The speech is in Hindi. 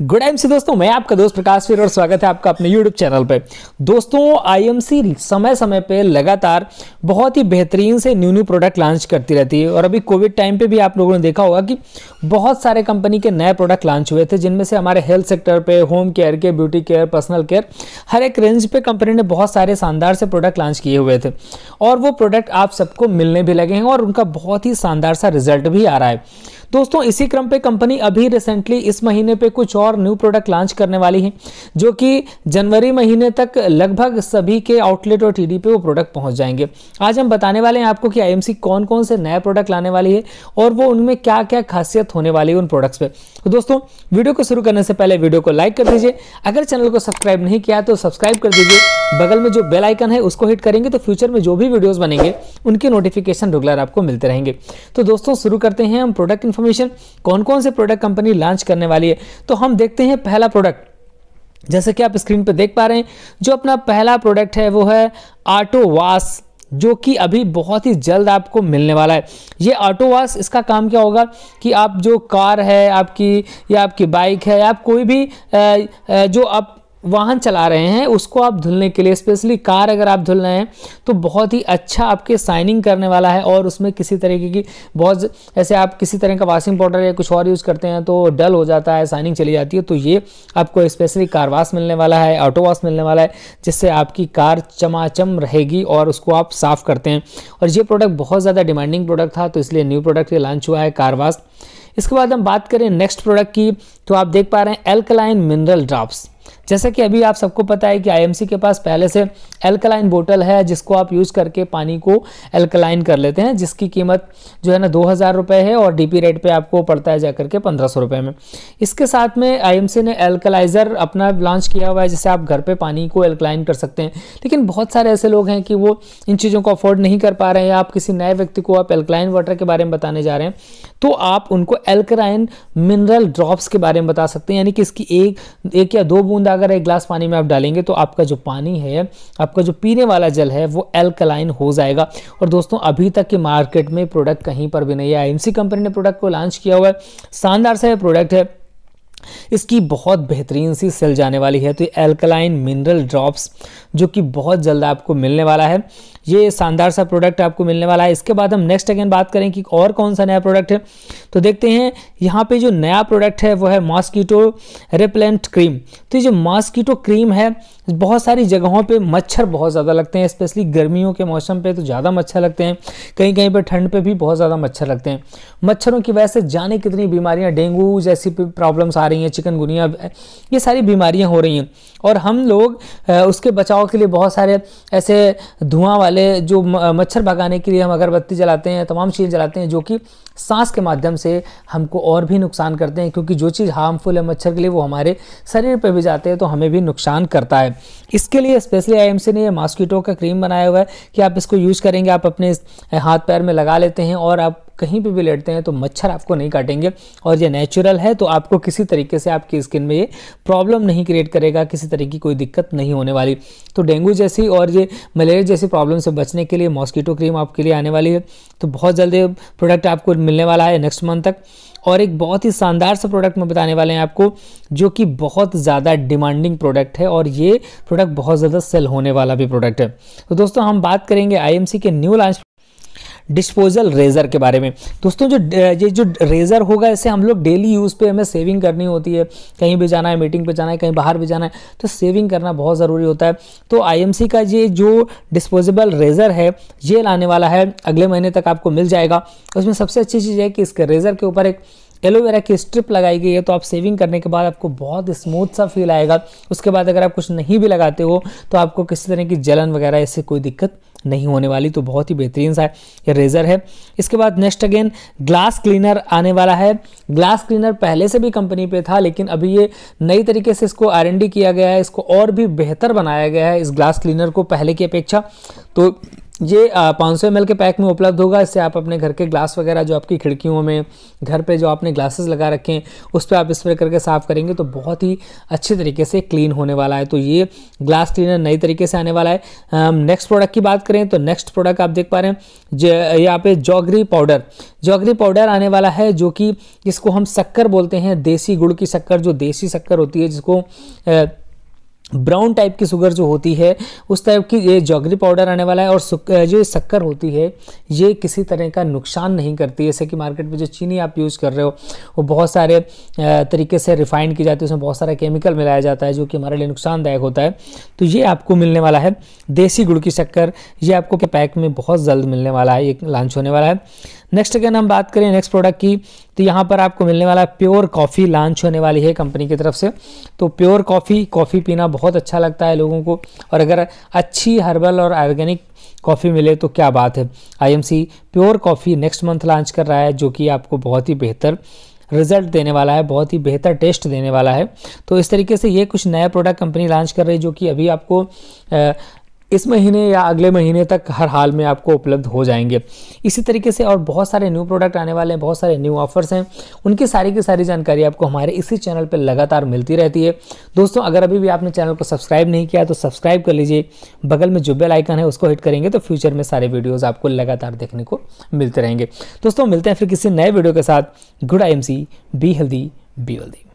गुड टाइम से दोस्तों मैं आपका दोस्त प्रकाश फिर और स्वागत है आपका अपने यूट्यूब चैनल पे दोस्तों आईएमसी समय समय पे लगातार बहुत ही बेहतरीन से न्यू न्यू प्रोडक्ट लॉन्च करती रहती है और अभी कोविड टाइम पे भी आप लोगों ने देखा होगा कि बहुत सारे कंपनी के नए प्रोडक्ट लॉन्च हुए थे जिनमें से हमारे हेल्थ सेक्टर पर होम केयर के ब्यूटी केयर पर्सनल केयर हर एक रेंज पर कंपनी ने बहुत सारे शानदार से प्रोडक्ट लॉन्च किए हुए थे और वो प्रोडक्ट आप सबको मिलने भी लगे हैं और उनका बहुत ही शानदार सा रिजल्ट भी आ रहा है दोस्तों इसी क्रम पे कंपनी अभी रिसेंटली इस महीने पे कुछ और न्यू प्रोडक्ट लॉन्च करने वाली है जो कि जनवरी महीने तक लगभग सभी के आउटलेट और टीडी पे वो प्रोडक्ट पहुंच जाएंगे आज हम बताने वाले हैं आपको कि आईएमसी कौन कौन से नया प्रोडक्ट लाने वाली है और वो उनमें क्या क्या खासियत होने वाली है उन प्रोडक्ट्स पे तो दोस्तों वीडियो को शुरू करने से पहले वीडियो को लाइक कर दीजिए अगर चैनल को सब्सक्राइब नहीं किया तो सब्सक्राइब कर दीजिए बगल में जो बेल आइकन है उसको हिट करेंगे तो फ्यूचर में जो भी वीडियोस बनेंगे उनके नोटिफिकेशन रेगुलर आपको मिलते रहेंगे तो दोस्तों शुरू करते हैं हम प्रोडक्ट इन्फॉर्मेशन कौन कौन से प्रोडक्ट कंपनी लॉन्च करने वाली है तो हम देखते हैं पहला प्रोडक्ट जैसे कि आप स्क्रीन पर देख पा रहे हैं जो अपना पहला प्रोडक्ट है वो है ऑटो वाश जो कि अभी बहुत ही जल्द आपको मिलने वाला है ये ऑटो वाश इसका काम क्या होगा कि आप जो कार है आपकी या आपकी बाइक है या आप कोई भी जो आप वाहन चला रहे हैं उसको आप धुलने के लिए स्पेशली कार अगर आप धुल रहे हैं तो बहुत ही अच्छा आपके साइनिंग करने वाला है और उसमें किसी तरीके की बहुत ऐसे आप किसी तरह का वाशिंग पाउडर या कुछ और यूज़ करते हैं तो डल हो जाता है साइनिंग चली जाती है तो ये आपको स्पेशली कार वाश मिलने वाला है ऑटो वाश मिलने वाला है जिससे आपकी कार चमाचम रहेगी और उसको आप साफ़ करते हैं और ये प्रोडक्ट बहुत ज़्यादा डिमांडिंग प्रोडक्ट था तो इसलिए न्यू प्रोडक्ट ये लॉन्च हुआ है कार वाश इसके बाद हम बात करें नेक्स्ट प्रोडक्ट की तो आप देख पा रहे हैं एल्कलाइन मिनरल ड्राफ्ट जैसे कि अभी आप सबको पता है कि आईएमसी के पास पहले से एल्कलाइन बोतल है जिसको आप यूज़ करके पानी को एल्कलाइन कर लेते हैं जिसकी कीमत जो है ना दो हज़ार रुपए है और डीपी रेट पे आपको पड़ता है जाकर के पंद्रह सौ रुपए में इसके साथ में आईएमसी ने एल्कलाइज़र अपना लॉन्च किया हुआ है जिससे आप घर पर पानी को एल्कलाइन कर सकते हैं लेकिन बहुत सारे ऐसे लोग हैं कि वो इन चीज़ों को अफोर्ड नहीं कर पा रहे हैं आप किसी नए व्यक्ति को आप एल्कलाइन वाटर के बारे में बताने जा रहे हैं तो आप उनको एल्कलाइन मिनरल ड्रॉप्स के बारे में बता सकते हैं यानी कि इसकी एक एक या दो बूंद अगर एक गिलास पानी में आप डालेंगे तो आपका जो पानी है आपका जो पीने वाला जल है वो एल्कलाइन हो जाएगा और दोस्तों अभी तक के मार्केट में प्रोडक्ट कहीं पर भी नहीं है आई कंपनी ने प्रोडक्ट को लॉन्च किया हुआ है शानदार सा यह प्रोडक्ट है इसकी बहुत बेहतरीन सी सेल जाने वाली है तो एल्कलाइन मिनरल ड्रॉप्स जो कि बहुत जल्द आपको मिलने वाला है ये शानदार सा प्रोडक्ट आपको मिलने वाला है इसके बाद हम नेक्स्ट अगेन बात करें कि और कौन सा नया प्रोडक्ट है तो देखते हैं यहाँ पे जो नया प्रोडक्ट है वो है मॉस्कीटो रेपलेंट क्रीम तो ये जो मॉस्कीटो क्रीम है बहुत सारी जगहों पे मच्छर बहुत ज़्यादा लगते हैं स्पेशली गर्मियों के मौसम पे तो ज़्यादा मच्छर लगते हैं कहीं कहीं पर ठंड पर भी बहुत ज़्यादा मच्छर लगते हैं मच्छरों की वजह से जाने कितनी बीमारियाँ डेंगू जैसी प्रॉब्लम्स आ रही हैं चिकनगुनिया ये सारी बीमारियाँ हो रही हैं और हम लोग उसके बचाव भगाव के लिए बहुत सारे ऐसे धुआं वाले जो मच्छर भगाने के लिए हम अगरबत्ती जलाते हैं तमाम चीज़ें जलाते हैं जो कि सांस के माध्यम से हमको और भी नुकसान करते हैं क्योंकि जो चीज़ हार्मफुल है मच्छर के लिए वो हमारे शरीर पर भी जाते हैं तो हमें भी नुकसान करता है इसके लिए स्पेशली आई ने ये मॉस्किटो का क्रीम बनाया हुआ है कि आप इसको यूज़ करेंगे आप अपने हाथ पैर में लगा लेते हैं और आप कहीं पर भी लेटते हैं तो मच्छर आपको नहीं काटेंगे और ये नेचुरल है तो आपको किसी तरीके से आपकी स्किन में ये प्रॉब्लम नहीं क्रिएट करेगा किसी तरीके की कोई दिक्कत नहीं होने वाली तो डेंगू जैसी और ये मलेरिया जैसी प्रॉब्लम से बचने के लिए मॉस्किटो क्रीम आपके लिए आने वाली है तो बहुत जल्दी प्रोडक्ट आपको मिलने वाला है नेक्स्ट मंथ तक और एक बहुत ही शानदार सा प्रोडक्ट मैं बताने वाले हैं आपको जो कि बहुत ज़्यादा डिमांडिंग प्रोडक्ट है और ये प्रोडक्ट बहुत ज़्यादा सेल होने वाला भी प्रोडक्ट है तो दोस्तों हम बात करेंगे आईएमसी के न्यू लॉन्च डिस्पोजल रेज़र के बारे में दोस्तों जो ये जो रेज़र होगा इसे हम लोग डेली यूज़ पे हमें सेविंग करनी होती है कहीं भी जाना है मीटिंग पे जाना है कहीं बाहर भी जाना है तो सेविंग करना बहुत ज़रूरी होता है तो आई का ये जो डिस्पोजेबल रेज़र है ये लाने वाला है अगले महीने तक आपको मिल जाएगा उसमें सबसे अच्छी चीज़ है कि इसके रेज़र के ऊपर एक एलोवेरा की स्ट्रिप लगाई गई है तो आप सेविंग करने के बाद आपको बहुत स्मूथ सा फील आएगा उसके बाद अगर आप कुछ नहीं भी लगाते हो तो आपको किसी तरह की जलन वगैरह इससे कोई दिक्कत नहीं होने वाली तो बहुत ही बेहतरीन सा ये रेज़र है इसके बाद नेक्स्ट अगेन ग्लास क्लीनर आने वाला है ग्लास क्लीनर पहले से भी कंपनी पे था लेकिन अभी ये नई तरीके से इसको आर किया गया है इसको और भी बेहतर बनाया गया है इस ग्लास क्लीनर को पहले की अपेक्षा तो ये पाँच सौ के पैक में उपलब्ध होगा इससे आप अपने घर के ग्लास वगैरह जो आपकी खिड़कियों में घर पे जो आपने ग्लासेस लगा रखे हैं उस पर आप स्प्रे करके साफ़ करेंगे तो बहुत ही अच्छे तरीके से क्लीन होने वाला है तो ये ग्लास क्लीनर नई तरीके से आने वाला है नेक्स्ट प्रोडक्ट की बात करें तो नेक्स्ट प्रोडक्ट आप देख पा रहे हैं यहाँ पे जॉगरी पाउडर जॉगरी पाउडर आने वाला है जो कि इसको हम शक्कर बोलते हैं देसी गुड़ की शक्कर जो देसी शक्कर होती है जिसको ब्राउन टाइप की शुगर जो होती है उस टाइप की ये जॉगरी पाउडर आने वाला है और जो शक्कर होती है ये किसी तरह का नुकसान नहीं करती जैसे कि मार्केट में जो चीनी आप यूज़ कर रहे हो वो बहुत सारे तरीके से रिफाइंड की जाती है उसमें बहुत सारा केमिकल मिलाया जाता है जो कि हमारे लिए नुकसानदायक होता है तो ये आपको मिलने वाला है देसी गुड़ की शक्कर ये आपको के पैक में बहुत जल्द मिलने वाला है ये लॉन्च होने वाला है नेक्स्ट अगर हम बात करें नेक्स्ट प्रोडक्ट की तो यहाँ पर आपको मिलने वाला प्योर कॉफ़ी लॉन्च होने वाली है कंपनी की तरफ से तो प्योर कॉफ़ी कॉफ़ी पीना बहुत अच्छा लगता है लोगों को और अगर अच्छी हर्बल और ऑर्गेनिक कॉफ़ी मिले तो क्या बात है IMC pure coffee next month launch कर रहा है जो कि आपको बहुत ही बेहतर रिजल्ट देने वाला है बहुत ही बेहतर टेस्ट देने वाला है तो इस तरीके से ये कुछ नया प्रोडक्ट कंपनी लॉन्च कर रही है जो कि अभी आपको इस महीने या अगले महीने तक हर हाल में आपको उपलब्ध हो जाएंगे इसी तरीके से और बहुत सारे न्यू प्रोडक्ट आने वाले हैं बहुत सारे न्यू ऑफर्स हैं उनकी सारी की सारी जानकारी आपको हमारे इसी चैनल पर लगातार मिलती रहती है दोस्तों अगर अभी भी आपने चैनल को सब्सक्राइब नहीं किया तो सब्सक्राइब कर लीजिए बगल में जो बेल आइकन है उसको हिट करेंगे तो फ्यूचर में सारे वीडियोज़ आपको लगातार देखने को मिलते रहेंगे दोस्तों मिलते हैं फिर किसी नए वीडियो के साथ good I M C be healthy be wealthy